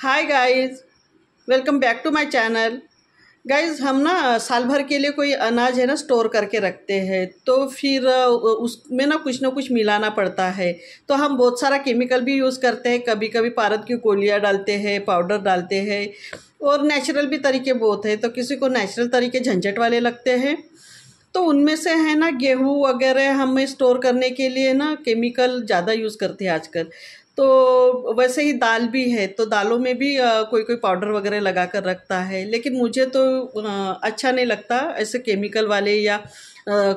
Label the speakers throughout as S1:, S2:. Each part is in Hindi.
S1: hi guys welcome back to my channel guys हम ना साल भर के लिए कोई अनाज है ना स्टोर करके रखते हैं तो फिर उसमें ना कुछ ना कुछ मिलाना पड़ता है तो हम बहुत सारा केमिकल भी यूज़ करते हैं कभी कभी पारद की गोलियाँ डालते हैं पाउडर डालते हैं और नेचुरल भी तरीके बहुत हैं तो किसी को नेचुरल तरीके झंझट वाले लगते हैं तो उनमें से है ना गेहूँ वगैरह हमें स्टोर करने के लिए ना केमिकल ज़्यादा यूज़ करते हैं आजकल तो वैसे ही दाल भी है तो दालों में भी आ, कोई कोई पाउडर वगैरह लगा कर रखता है लेकिन मुझे तो आ, अच्छा नहीं लगता ऐसे केमिकल वाले या आ,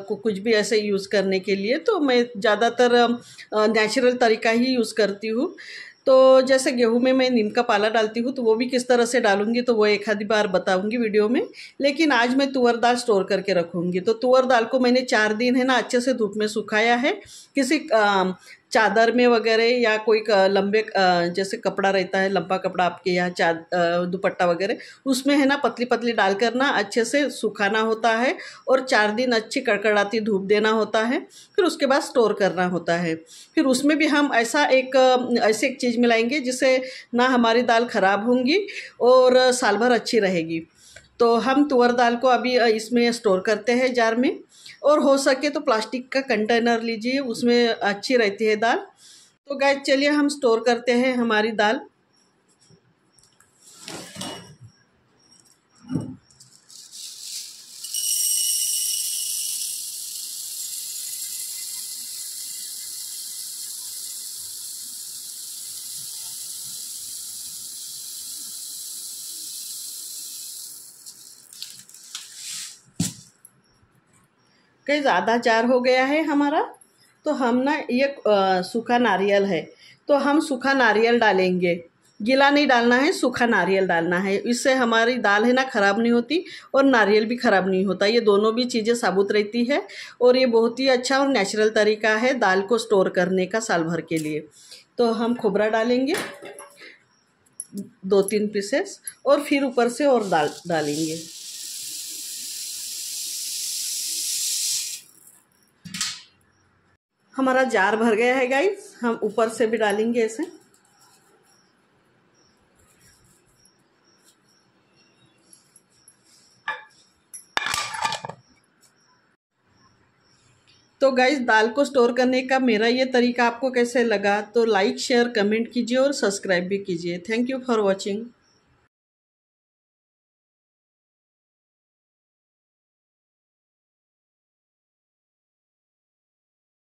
S1: कुछ भी ऐसे यूज़ करने के लिए तो मैं ज़्यादातर नेचुरल तरीका ही यूज़ करती हूँ तो जैसे गेहूं में मैं नीम का पाला डालती हूँ तो वो भी किस तरह से डालूंगी तो वो एक आधी बार बताऊंगी वीडियो में लेकिन आज मैं तुअर दाल स्टोर करके रखूंगी तो तुअर दाल को मैंने चार दिन है ना अच्छे से धूप में सुखाया है किसी चादर में वगैरह या कोई लंबे जैसे कपड़ा रहता है लंबा कपड़ा आपके यहाँ चाद दुपट्टा वगैरह उसमें है ना पतली पतली डाल कर ना अच्छे से सुखाना होता है और चार दिन अच्छी कड़कड़ाती धूप देना होता है फिर उसके बाद स्टोर करना होता है फिर उसमें भी हम ऐसा एक ऐसे एक चीज़ मिलाएंगे जिससे ना हमारी दाल ख़राब होंगी और साल भर अच्छी रहेगी तो हम तुअर दाल को अभी इसमें स्टोर करते हैं जार में और हो सके तो प्लास्टिक का कंटेनर लीजिए उसमें अच्छी रहती है दाल तो गाय चलिए हम स्टोर करते हैं हमारी दाल के ज़्यादा जार हो गया है हमारा तो हम ना ये सूखा नारियल है तो हम सूखा नारियल डालेंगे गीला नहीं डालना है सूखा नारियल डालना है इससे हमारी दाल है ना ख़राब नहीं होती और नारियल भी ख़राब नहीं होता ये दोनों भी चीज़ें साबुत रहती है और ये बहुत ही अच्छा और नेचुरल तरीका है दाल को स्टोर करने का साल भर के लिए तो हम खोबरा डालेंगे दो तीन पीसेस और फिर ऊपर से और दाल डालेंगे हमारा जार भर गया है गाइस हम ऊपर से भी डालेंगे इसे तो गाइस दाल को स्टोर करने का मेरा ये तरीका आपको कैसे लगा तो लाइक शेयर कमेंट कीजिए और सब्सक्राइब भी कीजिए थैंक यू फॉर वॉचिंग